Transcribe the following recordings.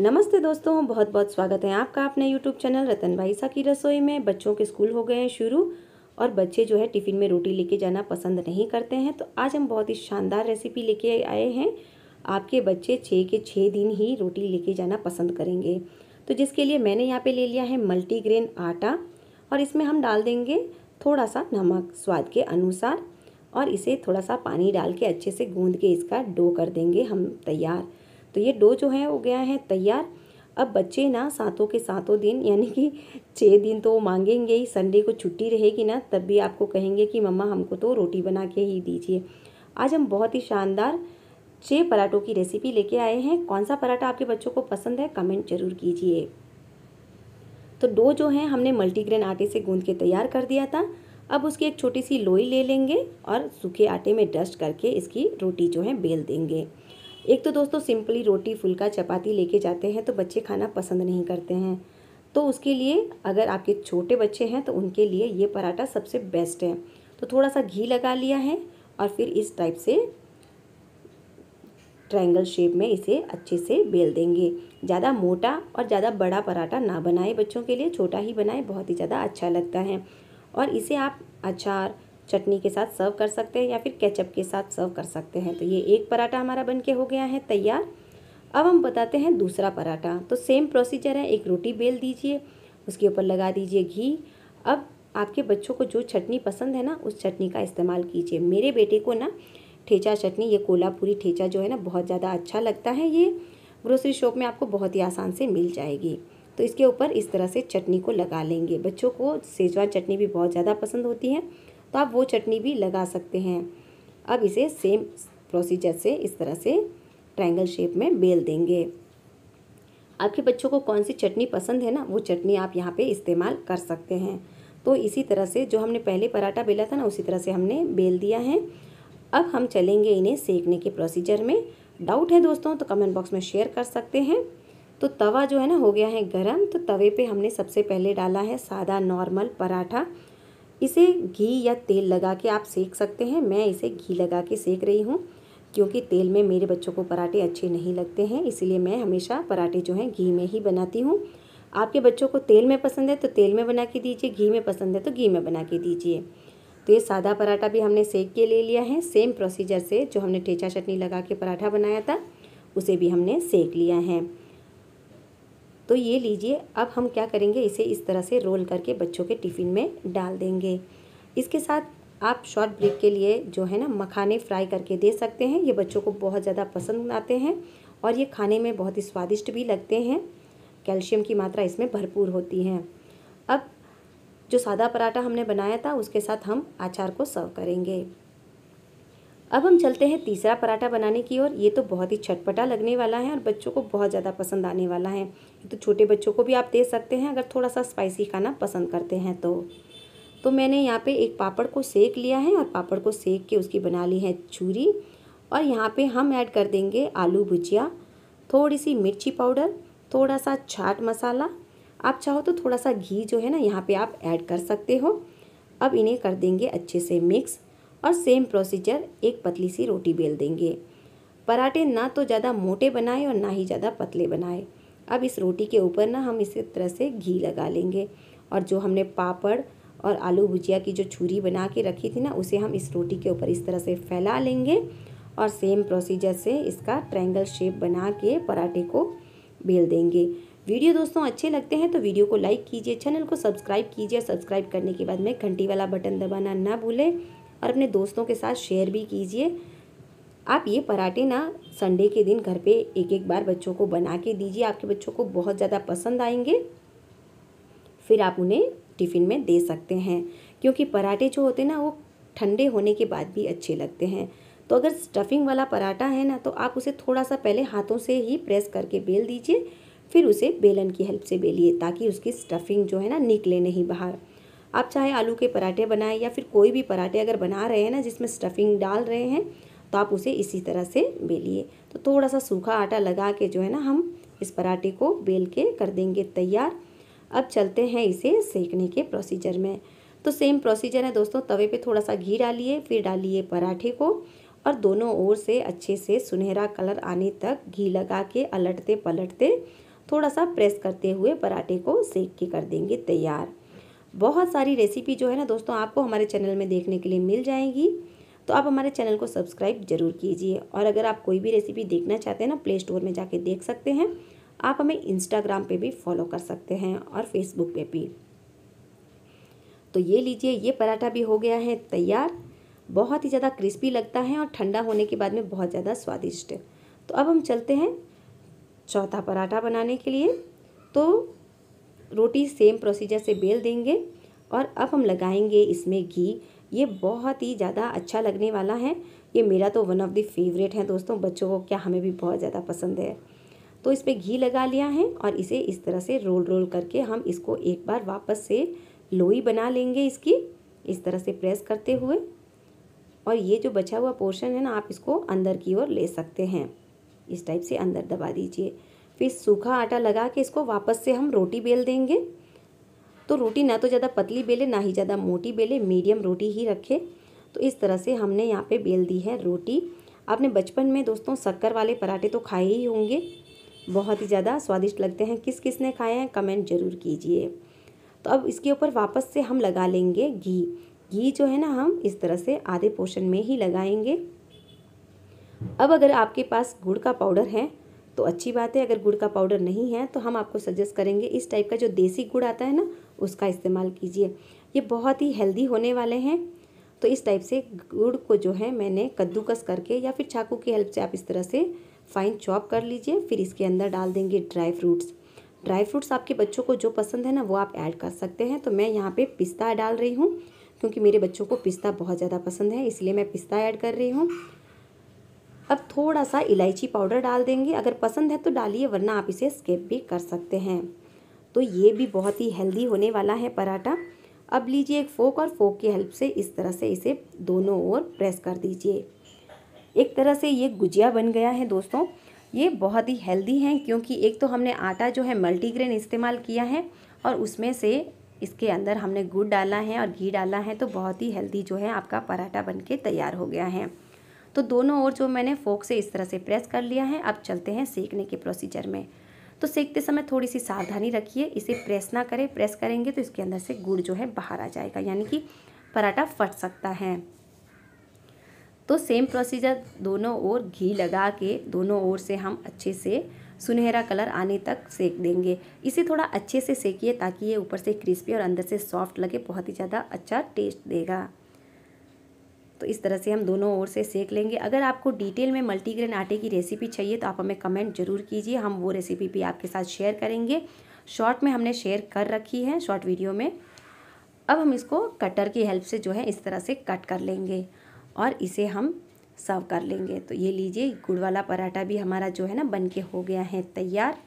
नमस्ते दोस्तों बहुत बहुत स्वागत है आपका अपने यूट्यूब चैनल रतन भाई सा की रसोई में बच्चों के स्कूल हो गए हैं शुरू और बच्चे जो है टिफ़िन में रोटी लेके जाना पसंद नहीं करते हैं तो आज हम बहुत ही शानदार रेसिपी लेके आए हैं आपके बच्चे छः के छः दिन ही रोटी लेके जाना पसंद करेंगे तो जिसके लिए मैंने यहाँ पर ले लिया है मल्टीग्रेन आटा और इसमें हम डाल देंगे थोड़ा सा नमक स्वाद के अनुसार और इसे थोड़ा सा पानी डाल के अच्छे से गूँध के इसका डो कर देंगे हम तैयार तो ये डो जो है हो गया है तैयार अब बच्चे ना सातों के सातों दिन यानी कि छः दिन तो वो मांगेंगे ही संडे को छुट्टी रहेगी ना तब भी आपको कहेंगे कि मम्मा हमको तो रोटी बना के ही दीजिए आज हम बहुत ही शानदार छः पराठों की रेसिपी लेके आए हैं कौन सा पराठा आपके बच्चों को पसंद है कमेंट जरूर कीजिए तो डो जो है हमने मल्टीग्रेन आटे से गूंद के तैयार कर दिया था अब उसकी एक छोटी सी लोई ले लेंगे और सूखे आटे में डस्ट करके इसकी रोटी जो है बेल देंगे एक तो दोस्तों सिंपली रोटी फुल्का चपाती लेके जाते हैं तो बच्चे खाना पसंद नहीं करते हैं तो उसके लिए अगर आपके छोटे बच्चे हैं तो उनके लिए ये पराठा सबसे बेस्ट है तो थोड़ा सा घी लगा लिया है और फिर इस टाइप से ट्रायंगल शेप में इसे अच्छे से बेल देंगे ज़्यादा मोटा और ज़्यादा बड़ा पराठा ना बनाए बच्चों के लिए छोटा ही बनाए बहुत ही ज़्यादा अच्छा लगता है और इसे आप अचार चटनी के साथ सर्व कर सकते हैं या फिर केचप के साथ सर्व कर सकते हैं तो ये एक पराठा हमारा बन के हो गया है तैयार अब हम बताते हैं दूसरा पराठा तो सेम प्रोसीजर है एक रोटी बेल दीजिए उसके ऊपर लगा दीजिए घी अब आपके बच्चों को जो चटनी पसंद है ना उस चटनी का इस्तेमाल कीजिए मेरे बेटे को ना ठेचा चटनी ये कोल्हापुरी ठेचा जो है ना बहुत ज़्यादा अच्छा लगता है ये ग्रोसरी शॉप में आपको बहुत ही आसान से मिल जाएगी तो इसके ऊपर इस तरह से चटनी को लगा लेंगे बच्चों को सेजवान चटनी भी बहुत ज़्यादा पसंद होती है तो आप वो चटनी भी लगा सकते हैं अब इसे सेम प्रोसीजर से इस तरह से ट्रायंगल शेप में बेल देंगे आपके बच्चों को कौन सी चटनी पसंद है ना वो चटनी आप यहाँ पे इस्तेमाल कर सकते हैं तो इसी तरह से जो हमने पहले पराठा बेला था ना उसी तरह से हमने बेल दिया है अब हम चलेंगे इन्हें सेकने के प्रोसीजर में डाउट है दोस्तों तो कमेंट बॉक्स में शेयर कर सकते हैं तो तवा जो है ना हो गया है गरम तो तवे पे हमने सबसे पहले डाला है सादा नॉर्मल पराठा इसे घी या तेल लगा के आप सेक सकते हैं मैं इसे घी लगा के सेक रही हूँ क्योंकि तेल में मेरे बच्चों को पराठे अच्छे नहीं लगते हैं इसीलिए मैं हमेशा पराठे जो हैं घी में ही बनाती हूँ आपके बच्चों को तेल में पसंद है तो तेल में बना के दीजिए घी में पसंद है तो घी में बना के दीजिए तो ये सादा पराठा भी हमने सेक के ले लिया है सेम प्रोसीजर से जो हमने ठेचा चटनी लगा के पराठा बनाया था उसे भी हमने सेक लिया है तो ये लीजिए अब हम क्या करेंगे इसे इस तरह से रोल करके बच्चों के टिफ़िन में डाल देंगे इसके साथ आप शॉर्ट ब्रेक के लिए जो है ना मखाने फ्राई करके दे सकते हैं ये बच्चों को बहुत ज़्यादा पसंद आते हैं और ये खाने में बहुत ही स्वादिष्ट भी लगते हैं कैल्शियम की मात्रा इसमें भरपूर होती है अब जो सादा पराठा हमने बनाया था उसके साथ हम आचार को सर्व करेंगे अब हम चलते हैं तीसरा पराठा बनाने की ओर ये तो बहुत ही छटपटा लगने वाला है और बच्चों को बहुत ज़्यादा पसंद आने वाला है तो छोटे बच्चों को भी आप दे सकते हैं अगर थोड़ा सा स्पाइसी खाना पसंद करते हैं तो तो मैंने यहाँ पे एक पापड़ को सेक लिया है और पापड़ को सेक के उसकी बना ली है चूरी और यहाँ पर हम ऐड कर देंगे आलू भुजिया थोड़ी सी मिर्ची पाउडर थोड़ा सा छाट मसाला आप चाहो तो थोड़ा सा घी जो है ना यहाँ पर आप ऐड कर सकते हो अब इन्हें कर देंगे अच्छे से मिक्स और सेम प्रोसीजर एक पतली सी रोटी बेल देंगे पराठे ना तो ज़्यादा मोटे बनाए और ना ही ज़्यादा पतले बनाए अब इस रोटी के ऊपर ना हम इसी तरह से घी लगा लेंगे और जो हमने पापड़ और आलू भुजिया की जो छुरी बना के रखी थी ना उसे हम इस रोटी के ऊपर इस तरह से फैला लेंगे और सेम प्रोसीजर से इसका ट्रायंगल शेप बना के पराठे को बेल देंगे वीडियो दोस्तों अच्छे लगते हैं तो वीडियो को लाइक कीजिए चैनल को सब्सक्राइब कीजिए सब्सक्राइब करने के बाद में घंटी वाला बटन दबाना ना भूलें और अपने दोस्तों के साथ शेयर भी कीजिए आप ये पराठे ना संडे के दिन घर पे एक एक बार बच्चों को बना के दीजिए आपके बच्चों को बहुत ज़्यादा पसंद आएंगे फिर आप उन्हें टिफ़िन में दे सकते हैं क्योंकि पराठे जो होते हैं ना वो ठंडे होने के बाद भी अच्छे लगते हैं तो अगर स्टफिंग वाला पराठा है ना तो आप उसे थोड़ा सा पहले हाथों से ही प्रेस करके बेल दीजिए फिर उसे बेलन की हेल्प से बेलिए ताकि उसकी स्टफिंग जो है ना निकले नहीं बाहर आप चाहे आलू के पराठे बनाएं या फिर कोई भी पराठे अगर बना रहे हैं ना जिसमें स्टफिंग डाल रहे हैं तो आप उसे इसी तरह से बेलिए तो थोड़ा सा सूखा आटा लगा के जो है ना हम इस पराठे को बेल के कर देंगे तैयार अब चलते हैं इसे सेकने के प्रोसीजर में तो सेम प्रोसीजर है दोस्तों तवे पे थोड़ा सा घी डालिए फिर डालिए पराठे को और दोनों ओर से अच्छे से सुनहरा कलर आने तक घी लगा के अलटते पलटते थोड़ा सा प्रेस करते हुए पराठे को सेक के कर देंगे तैयार बहुत सारी रेसिपी जो है ना दोस्तों आपको हमारे चैनल में देखने के लिए मिल जाएंगी तो आप हमारे चैनल को सब्सक्राइब जरूर कीजिए और अगर आप कोई भी रेसिपी देखना चाहते हैं ना प्ले स्टोर में जाके देख सकते हैं आप हमें इंस्टाग्राम पे भी फॉलो कर सकते हैं और फेसबुक पे भी तो ये लीजिए ये पराठा भी हो गया है तैयार बहुत ही ज़्यादा क्रिस्पी लगता है और ठंडा होने के बाद में बहुत ज़्यादा स्वादिष्ट तो अब हम चलते हैं चौथा पराठा बनाने के लिए तो रोटी सेम प्रोसीजर से बेल देंगे और अब हम लगाएंगे इसमें घी ये बहुत ही ज़्यादा अच्छा लगने वाला है ये मेरा तो वन ऑफ़ द फेवरेट है दोस्तों बच्चों को क्या हमें भी बहुत ज़्यादा पसंद है तो इस पर घी लगा लिया है और इसे इस तरह से रोल रोल करके हम इसको एक बार वापस से लोई बना लेंगे इसकी इस तरह से प्रेस करते हुए और ये जो बचा हुआ पोर्शन है ना आप इसको अंदर की ओर ले सकते हैं इस टाइप से अंदर दबा दीजिए फिर सूखा आटा लगा के इसको वापस से हम रोटी बेल देंगे तो रोटी ना तो ज़्यादा पतली बेले ना ही ज़्यादा मोटी बेले मीडियम रोटी ही रखे तो इस तरह से हमने यहाँ पे बेल दी है रोटी आपने बचपन में दोस्तों शक्कर वाले पराठे तो खाए ही होंगे बहुत ही ज़्यादा स्वादिष्ट लगते हैं किस किस ने खाए हैं कमेंट ज़रूर कीजिए तो अब इसके ऊपर वापस से हम लगा लेंगे घी घी जो है ना हम इस तरह से आधे पोर्शन में ही लगाएंगे अब अगर आपके पास गुड़ का पाउडर है तो अच्छी बात है अगर गुड़ का पाउडर नहीं है तो हम आपको सजेस्ट करेंगे इस टाइप का जो देसी गुड़ आता है ना उसका इस्तेमाल कीजिए ये बहुत ही हेल्दी होने वाले हैं तो इस टाइप से गुड़ को जो है मैंने कद्दूकस करके या फिर चाकू की हेल्प से आप इस तरह से फाइन चॉप कर लीजिए फिर इसके अंदर डाल देंगे ड्राई फ्रूट्स ड्राई फ्रूट्स आपके बच्चों को जो पसंद है ना वो आप ऐड कर सकते हैं तो मैं यहाँ पे पिस्ता डाल रही हूँ क्योंकि मेरे बच्चों को पिस्ता बहुत ज़्यादा पसंद है इसलिए मैं पिस्ता ऐड कर रही हूँ अब थोड़ा सा इलायची पाउडर डाल देंगे अगर पसंद है तो डालिए वरना आप इसे स्केप भी कर सकते हैं तो ये भी बहुत ही हेल्दी होने वाला है पराठा अब लीजिए एक फोक और फोक की हेल्प से इस तरह से इसे दोनों ओर प्रेस कर दीजिए एक तरह से ये गुजिया बन गया है दोस्तों ये बहुत ही हेल्दी हैं क्योंकि एक तो हमने आटा जो है मल्टीग्रेन इस्तेमाल किया है और उसमें से इसके अंदर हमने गुड़ डाला है और घी डाला है तो बहुत ही हेल्दी जो है आपका पराठा बनके तैयार हो गया है तो दोनों ओर जो मैंने फोक से इस तरह से प्रेस कर लिया है अब चलते हैं सेकने के प्रोसीजर में तो सेकते समय थोड़ी सी सावधानी रखिए इसे प्रेस ना करें प्रेस करेंगे तो इसके अंदर से गुड़ जो है बाहर आ जाएगा यानी कि पराठा फट सकता है तो सेम प्रोसीजर दोनों ओर घी लगा के दोनों ओर से हम अच्छे से सुनहरा कलर आने तक सेक देंगे इसे थोड़ा अच्छे से सेकिए ताकि ये ऊपर से क्रिस्पी और अंदर से सॉफ्ट लगे बहुत ही ज़्यादा अच्छा टेस्ट देगा तो इस तरह से हम दोनों ओर से सेक लेंगे अगर आपको डिटेल में मल्टीग्रेन आटे की रेसिपी चाहिए तो आप हमें कमेंट जरूर कीजिए हम वो रेसिपी भी आपके साथ शेयर करेंगे शॉर्ट में हमने शेयर कर रखी है शॉर्ट वीडियो में अब हम इसको कटर की हेल्प से जो है इस तरह से कट कर लेंगे और इसे हम सर्व कर लेंगे तो ये लीजिए गुड़ वाला पराठा भी हमारा जो है ना बन के हो गया है तैयार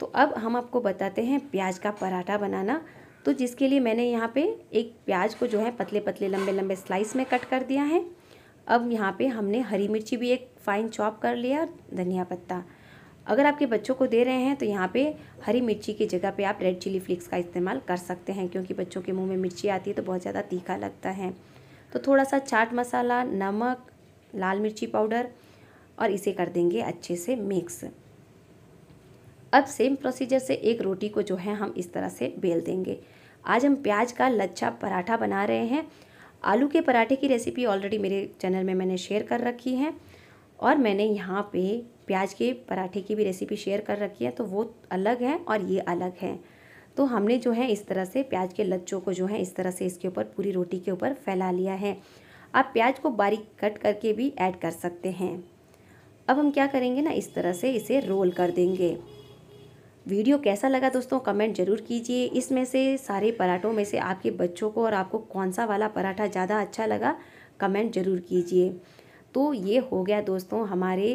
तो अब हम आपको बताते हैं प्याज का पराठा बनाना तो जिसके लिए मैंने यहाँ पे एक प्याज को जो है पतले पतले लंबे लंबे स्लाइस में कट कर दिया है अब यहाँ पे हमने हरी मिर्ची भी एक फ़ाइन चॉप कर लिया धनिया पत्ता अगर आपके बच्चों को दे रहे हैं तो यहाँ पे हरी मिर्ची की जगह पे आप रेड चिली फ्लेक्स का इस्तेमाल कर सकते हैं क्योंकि बच्चों के मुँह में मिर्ची आती है तो बहुत ज़्यादा तीखा लगता है तो थोड़ा सा चाट मसाला नमक लाल मिर्ची पाउडर और इसे कर देंगे अच्छे से मिक्स अब सेम प्रोसीजर से एक रोटी को जो है हम इस तरह से बेल देंगे आज हम प्याज का लच्छा पराठा बना रहे हैं आलू के पराठे की रेसिपी ऑलरेडी मेरे चैनल में मैंने शेयर कर रखी है और मैंने यहाँ पे प्याज के पराठे की भी रेसिपी शेयर कर रखी है तो वो अलग है और ये अलग है तो हमने जो है इस तरह से प्याज के लच्छों को जो है इस तरह से इसके ऊपर पूरी रोटी के ऊपर फैला लिया है आप प्याज को बारीक कट करके भी ऐड कर सकते हैं अब हम क्या करेंगे ना इस तरह से इसे रोल कर देंगे वीडियो कैसा लगा दोस्तों कमेंट ज़रूर कीजिए इसमें से सारे पराठों में से आपके बच्चों को और आपको कौन सा वाला पराठा ज़्यादा अच्छा लगा कमेंट ज़रूर कीजिए तो ये हो गया दोस्तों हमारे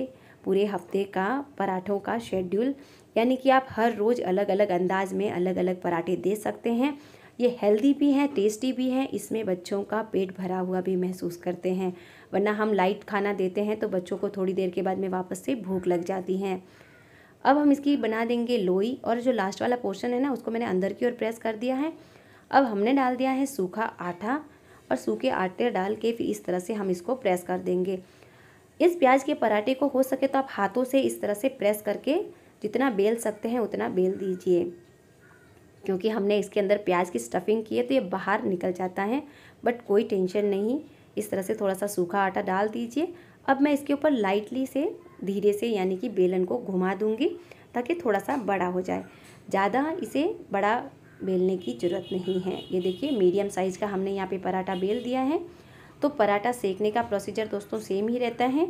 पूरे हफ्ते का पराठों का शेड्यूल यानी कि आप हर रोज़ अलग अलग अंदाज में अलग अलग पराठे दे सकते हैं ये हेल्दी भी हैं टेस्टी भी हैं इसमें बच्चों का पेट भरा हुआ भी महसूस करते हैं वरना हम लाइट खाना देते हैं तो बच्चों को थोड़ी देर के बाद में वापस से भूख लग जाती है अब हम इसकी बना देंगे लोई और जो लास्ट वाला पोर्शन है ना उसको मैंने अंदर की ओर प्रेस कर दिया है अब हमने डाल दिया है सूखा आटा और सूखे आटे डाल के फिर इस तरह से हम इसको प्रेस कर देंगे इस प्याज के पराठे को हो सके तो आप हाथों से इस तरह से प्रेस करके जितना बेल सकते हैं उतना बेल दीजिए क्योंकि हमने इसके अंदर प्याज की स्टफिंग की है तो ये बाहर निकल जाता है बट कोई टेंशन नहीं इस तरह से थोड़ा सा सूखा आटा डाल दीजिए अब मैं इसके ऊपर लाइटली से धीरे से यानी कि बेलन को घुमा दूंगी ताकि थोड़ा सा बड़ा हो जाए ज़्यादा इसे बड़ा बेलने की ज़रूरत नहीं है ये देखिए मीडियम साइज़ का हमने यहाँ पे पराठा बेल दिया है तो पराठा सेकने का प्रोसीजर दोस्तों सेम ही रहता है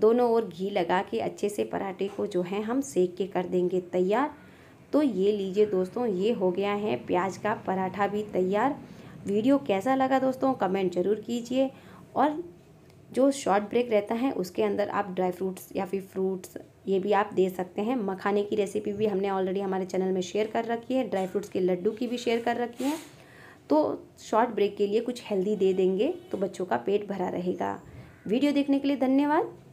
दोनों ओर घी लगा के अच्छे से पराठे को जो है हम सेक के कर देंगे तैयार तो ये लीजिए दोस्तों ये हो गया है प्याज का पराठा भी तैयार वीडियो कैसा लगा दोस्तों कमेंट ज़रूर कीजिए और जो शॉर्ट ब्रेक रहता है उसके अंदर आप ड्राई फ्रूट्स या फिर फ्रूट्स ये भी आप दे सकते हैं मखाने की रेसिपी भी हमने ऑलरेडी हमारे चैनल में शेयर कर रखी है ड्राई फ्रूट्स के लड्डू की भी शेयर कर रखी है तो शॉर्ट ब्रेक के लिए कुछ हेल्दी दे देंगे तो बच्चों का पेट भरा रहेगा वीडियो देखने के लिए धन्यवाद